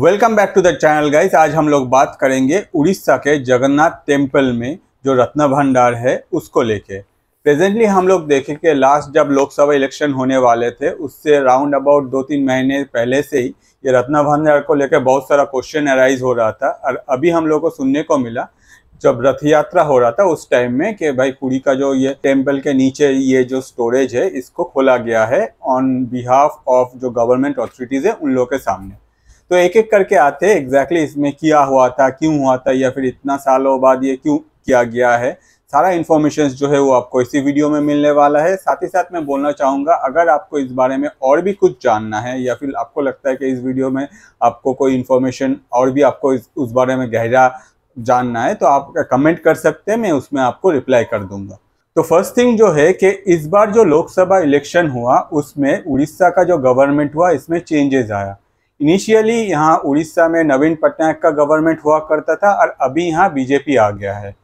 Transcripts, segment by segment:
welcome back to the channel guys आज हम लोग बात करेंगे उड़ीसा के जगन्नाथ टेम्पल में जो रत्न भंडार है उसको लेके प्रेजेंटली हम लोग देखे कि लास्ट जब लोकसभा इलेक्शन होने वाले थे उससे राउंड अबाउट दो तीन महीने पहले से ही ये रत्न भंडार को लेकर बहुत सारा क्वेश्चन अराइज हो रहा था और अभी हम लोग को सुनने को मिला जब रथ यात्रा हो रहा था उस टाइम में कि भाई पुरी का जो ये टेम्पल के नीचे ये जो स्टोरेज है इसको खोला गया है ऑन बिहाफ ऑफ जो गवर्नमेंट अथॉरिटीज़ है उन लोगों के सामने तो एक एक करके आते हैं एग्जैक्टली इसमें क्या हुआ था क्यों हुआ था या फिर इतना सालों बाद ये क्यों किया गया है सारा इन्फॉर्मेशन जो है वो आपको इसी वीडियो में मिलने वाला है साथ ही साथ मैं बोलना चाहूँगा अगर आपको इस बारे में और भी कुछ जानना है या फिर आपको लगता है कि इस वीडियो में आपको कोई इन्फॉर्मेशन और भी आपको इस उस बारे में गहरा जानना है तो आप कमेंट कर सकते हैं मैं उसमें आपको रिप्लाई कर दूंगा तो फर्स्ट थिंग जो है कि इस बार जो लोकसभा इलेक्शन हुआ उसमें उड़ीसा का जो गवर्नमेंट हुआ इसमें चेंजेस आया इनिशियली यहाँ उड़ीसा में नवीन पटनायक का गवर्नमेंट हुआ करता था और अभी यहाँ बीजेपी आ गया है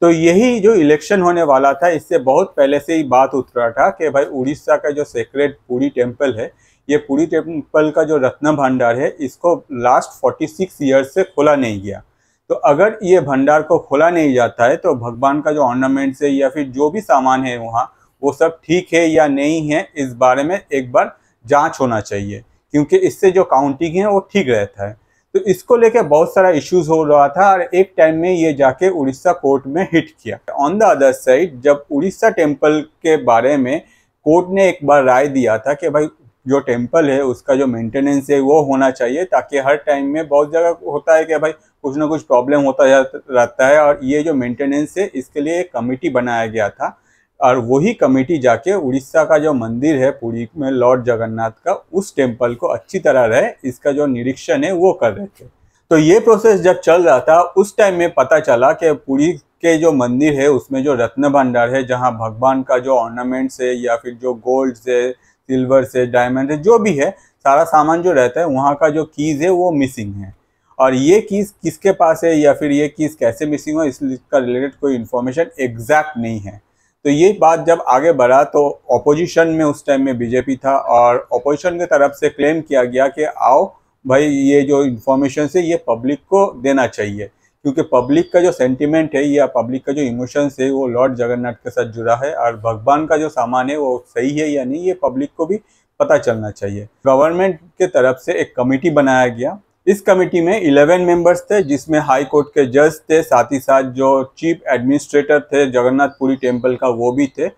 तो यही जो इलेक्शन होने वाला था इससे बहुत पहले से ही बात उतरा था कि भाई उड़ीसा का जो सेक्रेट पूरी टेम्पल है ये पूरी टेम्पल का जो रत्न भंडार है इसको लास्ट 46 ईयर्स से खोला नहीं गया तो अगर ये भंडार को खोला नहीं जाता है तो भगवान का जो ऑर्नामेंट्स है या फिर जो भी सामान है वहाँ वो सब ठीक है या नहीं है इस बारे में एक बार जाँच होना चाहिए क्योंकि इससे जो काउंटिंग है वो ठीक रहता है तो इसको लेके बहुत सारा इश्यूज हो रहा था और एक टाइम में ये जाके उड़ीसा कोर्ट में हिट किया ऑन द अदर साइड जब उड़ीसा टेम्पल के बारे में कोर्ट ने एक बार राय दिया था कि भाई जो टेम्पल है उसका जो मेंटेनेंस है वो होना चाहिए ताकि हर टाइम में बहुत जगह होता है कि भाई कुछ ना कुछ प्रॉब्लम होता रहता है और ये जो मेंटेनेंस है इसके लिए एक कमेटी बनाया गया था और वही कमेटी जाके उड़ीसा का जो मंदिर है पुरी में लॉर्ड जगन्नाथ का उस टेम्पल को अच्छी तरह रहे इसका जो निरीक्षण है वो कर रहे थे तो ये प्रोसेस जब चल रहा था उस टाइम में पता चला कि पुरी के जो मंदिर है उसमें जो रत्न भंडार है जहाँ भगवान का जो ऑर्नामेंट्स है या फिर जो गोल्ड से सिल्वर से डायमंड है जो भी है सारा सामान जो रहता है वहाँ का जो कीज़ है वो मिसिंग है और ये कीज़ किसके पास है या फिर ये कीज़ कैसे मिसिंग हो इसका रिलेटेड कोई इन्फॉर्मेशन एग्जैक्ट नहीं है तो ये बात जब आगे बढ़ा तो ऑपोजिशन में उस टाइम में बीजेपी था और ऑपोजिशन की तरफ से क्लेम किया गया कि आओ भाई ये जो इन्फॉर्मेशन है ये पब्लिक को देना चाहिए क्योंकि पब्लिक का जो सेंटिमेंट है या पब्लिक का जो इमोशंस है वो लॉर्ड जगन्नाथ के साथ जुड़ा है और भगवान का जो सामान है वो सही है या नहीं ये पब्लिक को भी पता चलना चाहिए गवर्नमेंट के तरफ से एक कमेटी बनाया गया इस कमेटी में 11 मेंबर्स थे जिसमें हाई कोर्ट के जज थे साथ ही साथ जो चीफ एडमिनिस्ट्रेटर थे जगन्नाथपुरी टेम्पल का वो भी थे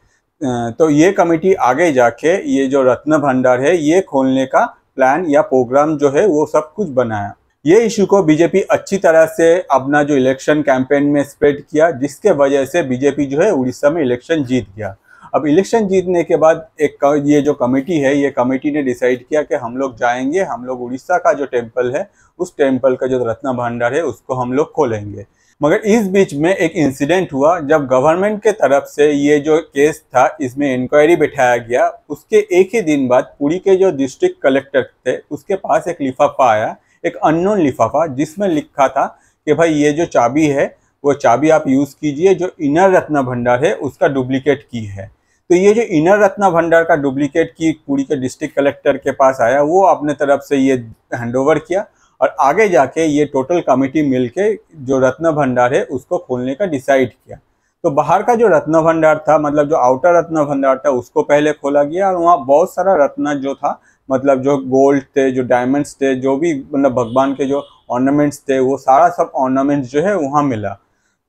तो ये कमेटी आगे जाके ये जो रत्न भंडार है ये खोलने का प्लान या प्रोग्राम जो है वो सब कुछ बनाया ये इशू को बीजेपी अच्छी तरह से अपना जो इलेक्शन कैंपेन में स्प्रेड किया जिसके वजह से बीजेपी जो है उड़ीसा में इलेक्शन जीत गया अब इलेक्शन जीतने के बाद एक ये जो कमेटी है ये कमेटी ने डिसाइड किया कि हम लोग जाएंगे हम लोग उड़ीसा का जो टेम्पल है उस टेम्पल का जो रत्ना भंडार है उसको हम लोग खोलेंगे मगर इस बीच में एक इंसिडेंट हुआ जब गवर्नमेंट के तरफ से ये जो केस था इसमें इंक्वायरी बैठाया गया उसके एक ही दिन बाद पुरी के जो डिस्ट्रिक्ट कलेक्टर थे उसके पास एक लिफाफा आया एक अननोन लिफाफा जिसमें लिखा था कि भाई ये जो चाबी है वो चाबी आप यूज़ कीजिए जो इनर रत्न भंडार है उसका डुप्लीकेट की है तो ये जो इनर रत्ना भंडार का डुप्लीकेट की पूरी के डिस्ट्रिक्ट कलेक्टर के पास आया वो अपने तरफ से ये हैंडओवर किया और आगे जाके ये टोटल कमेटी मिलके जो रत्न भंडार है उसको खोलने का डिसाइड किया तो बाहर का जो रत्न भंडार था मतलब जो आउटर रत्न भंडार था उसको पहले खोला गया और वहाँ बहुत सारा रत्न जो था मतलब जो गोल्ड थे जो डायमंड्स थे जो भी मतलब भगवान के जो ऑर्नामेंट्स थे वो सारा सब ऑर्नामेंट्स जो है वहाँ मिला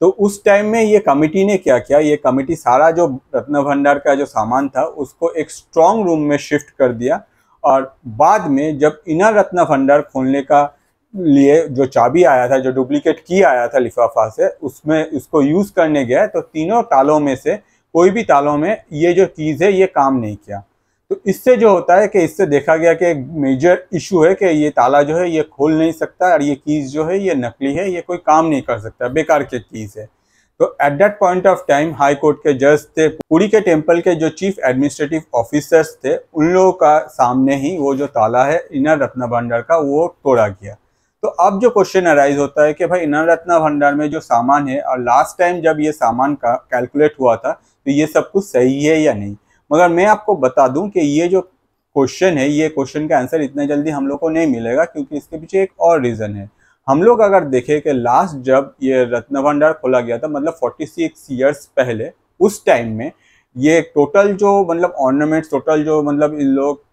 तो उस टाइम में ये कमेटी ने क्या किया ये कमेटी सारा जो रत्न भंडार का जो सामान था उसको एक स्ट्रांग रूम में शिफ्ट कर दिया और बाद में जब इनर रत्न भंडार खोलने का लिए जो चाबी आया था जो डुप्लीकेट की आया था लिफाफा से उसमें उसको यूज़ करने गया तो तीनों तालों में से कोई भी तालों में ये जो चीज़ है ये काम नहीं किया तो इससे जो होता है कि इससे देखा गया कि एक मेजर इशू है कि ये ताला जो है ये खोल नहीं सकता और ये कीज़ जो है ये नकली है ये कोई काम नहीं कर सकता बेकार के कीज़ है तो at that point of time high court के जज थे पुरी के टेम्पल के जो चीफ एडमिनिस्ट्रेटिव ऑफिसर्स थे उन लोगों का सामने ही वो जो ताला है इनर रत्न भंडार का वो तोड़ा गया तो अब जो क्वेश्चन अराइज होता है कि भाई इनर रत्न भंडार में जो सामान है और लास्ट टाइम जब ये सामान का कैलकुलेट हुआ था तो ये सब कुछ सही है या नहीं मगर मैं आपको बता दूं कि ये जो क्वेश्चन है ये क्वेश्चन का आंसर इतना जल्दी हम लोग को नहीं मिलेगा क्योंकि इसके पीछे एक और रीज़न है हम लोग अगर देखें कि लास्ट जब ये रत्न भंडार खोला गया था मतलब फोर्टी सिक्स ईयर्स पहले उस टाइम में ये टोटल जो मतलब ऑर्नामेंट्स टोटल जो मतलब इन लोग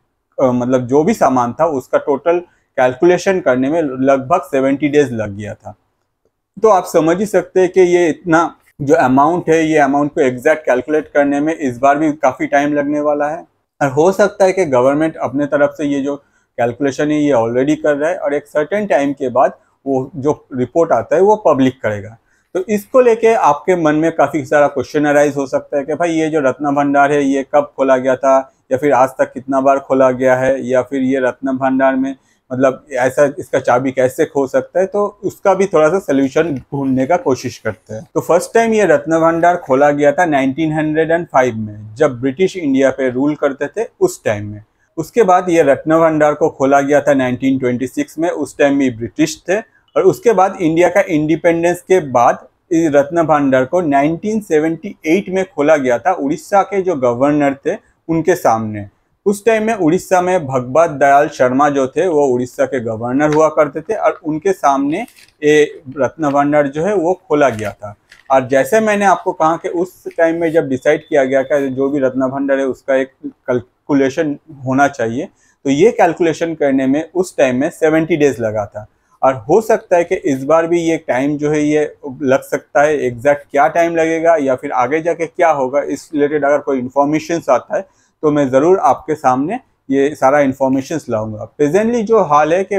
मतलब जो भी सामान था उसका टोटल कैलकुलेशन करने में लगभग सेवेंटी डेज लग गया था तो आप समझ ही सकते हैं कि ये इतना जो अमाउंट है ये अमाउंट को एग्जैक्ट कैलकुलेट करने में इस बार भी काफ़ी टाइम लगने वाला है और हो सकता है कि गवर्नमेंट अपने तरफ से ये जो कैलकुलेशन है ये ऑलरेडी कर रहा है और एक सर्टेन टाइम के बाद वो जो रिपोर्ट आता है वो पब्लिक करेगा तो इसको लेके आपके मन में काफ़ी सारा क्वेश्चन अराइज हो सकता है कि भाई ये जो रत्ना भंडार है ये कब खोला गया था या फिर आज तक कितना बार खोला गया है या फिर ये रत्न भंडार में मतलब ऐसा इसका चाबी कैसे खो सकता है तो उसका भी थोड़ा सा सोल्यूशन ढूंढने का कोशिश करते हैं तो फर्स्ट टाइम ये रत्न भंडार खोला गया था 1905 में जब ब्रिटिश इंडिया पे रूल करते थे उस टाइम में उसके बाद ये रत्न भंडार को खोला गया था 1926 में उस टाइम भी ब्रिटिश थे और उसके बाद इंडिया का इंडिपेंडेंस के बाद इस रत्न भंडार को 1978 में खोला गया था उड़ीसा के जो गवर्नर थे उनके सामने उस टाइम में उड़ीसा में भगवत दयाल शर्मा जो थे वो उड़ीसा के गवर्नर हुआ करते थे और उनके सामने ये रत्न भंडार जो है वो खोला गया था और जैसे मैंने आपको कहा कि उस टाइम में जब डिसाइड किया गया कि जो भी रत्न भंडार है उसका एक कैलकुलेशन होना चाहिए तो ये कैलकुलेशन करने में उस टाइम में सेवेंटी डेज लगा था और हो सकता है कि इस बार भी ये टाइम जो है ये लग सकता है एग्जैक्ट क्या टाइम लगेगा या फिर आगे जाके क्या होगा इस रिलेटेड अगर कोई इन्फॉर्मेशन आता है तो मैं ज़रूर आपके सामने ये सारा इन्फॉर्मेशन लाऊंगा प्रेजेंटली जो हाल है कि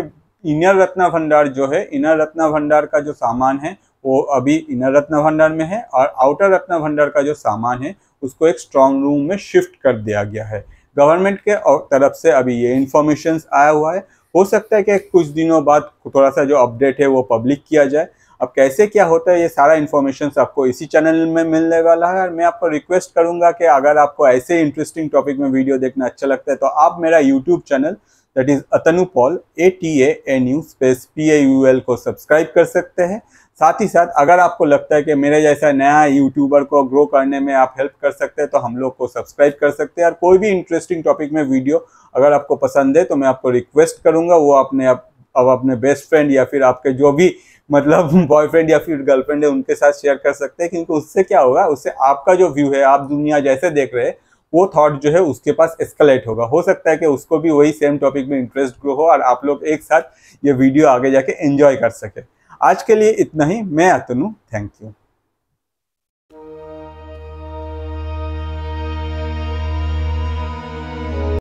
इनर रत्ना भंडार जो है इनर रत्ना भंडार का जो सामान है वो अभी इनर रत्ना भंडार में है और आउटर रत्ना भंडार का जो सामान है उसको एक स्ट्रॉन्ग रूम में शिफ्ट कर दिया गया है गवर्नमेंट के तरफ से अभी ये इन्फॉर्मेशन आया हुआ है हो सकता है कि कुछ दिनों बाद थोड़ा सा जो अपडेट है वो पब्लिक किया जाए अब कैसे क्या होता है ये सारा इन्फॉर्मेशन आपको इसी चैनल में मिलने वाला है और मैं आपको रिक्वेस्ट करूंगा कि अगर आपको ऐसे इंटरेस्टिंग टॉपिक में वीडियो देखना अच्छा लगता है तो आप मेरा YouTube channel that is Atanu Paul A T A N U space P A U L को सब्सक्राइब कर सकते हैं साथ ही साथ अगर आपको लगता है कि मेरे जैसा नया यूट्यूबर को ग्रो करने में आप हेल्प कर सकते हैं तो हम लोग को सब्सक्राइब कर सकते हैं और कोई भी इंटरेस्टिंग टॉपिक में वीडियो अगर आपको पसंद है तो मैं आपको रिक्वेस्ट करूँगा वो अपने आप अब अपने बेस्ट फ्रेंड या फिर आपके जो भी मतलब बॉयफ्रेंड या फिर गर्लफ्रेंड है उनके साथ शेयर कर सकते हैं क्योंकि उससे क्या होगा उससे आपका जो व्यू है आप दुनिया जैसे देख रहे हैं वो थॉट जो है उसके पास एस्कलेट होगा हो सकता है कि उसको भी वही सेम टॉपिक में इंटरेस्ट ग्रो हो और आप लोग एक साथ ये वीडियो आगे जाके एंजॉय कर सके आज के लिए इतना ही मैं अतनु थैंक यू